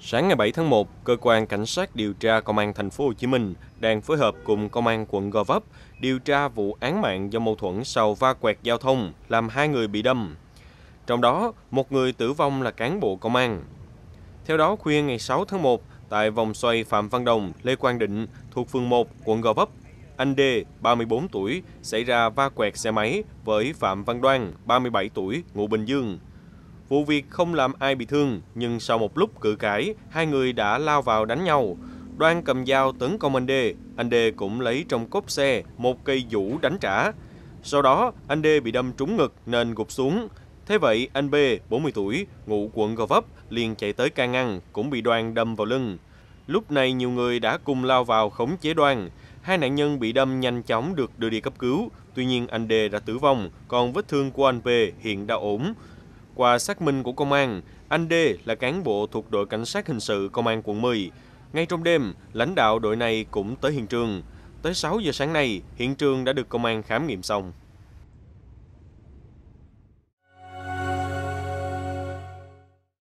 Sáng ngày 7 tháng 1, cơ quan cảnh sát điều tra công an thành phố Hồ Chí Minh đang phối hợp cùng công an quận Gò Vấp điều tra vụ án mạng do mâu thuẫn sau va quẹt giao thông làm hai người bị đâm. Trong đó, một người tử vong là cán bộ công an. Theo đó, khuya ngày 6 tháng 1, tại vòng xoay Phạm Văn Đồng, Lê Quang Định thuộc phường 1, quận Gò Vấp, anh D, 34 tuổi, xảy ra va quẹt xe máy với Phạm Văn Đoan, 37 tuổi, ngụ Bình Dương, Vụ việc không làm ai bị thương, nhưng sau một lúc cự cãi, hai người đã lao vào đánh nhau. Đoan cầm dao tấn công anh Đê, anh Đê cũng lấy trong cốp xe một cây vũ đánh trả. Sau đó, anh Đê bị đâm trúng ngực nên gục xuống. Thế vậy, anh B, 40 tuổi, ngụ quận Gò Vấp, liền chạy tới can ngăn, cũng bị Đoan đâm vào lưng. Lúc này nhiều người đã cùng lao vào khống chế Đoan. Hai nạn nhân bị đâm nhanh chóng được đưa đi cấp cứu, tuy nhiên anh Đê đã tử vong, còn vết thương của anh B hiện đã ổn. Qua xác minh của công an, anh D là cán bộ thuộc đội cảnh sát hình sự công an quận 10. Ngay trong đêm, lãnh đạo đội này cũng tới hiện trường. Tới 6 giờ sáng nay, hiện trường đã được công an khám nghiệm xong.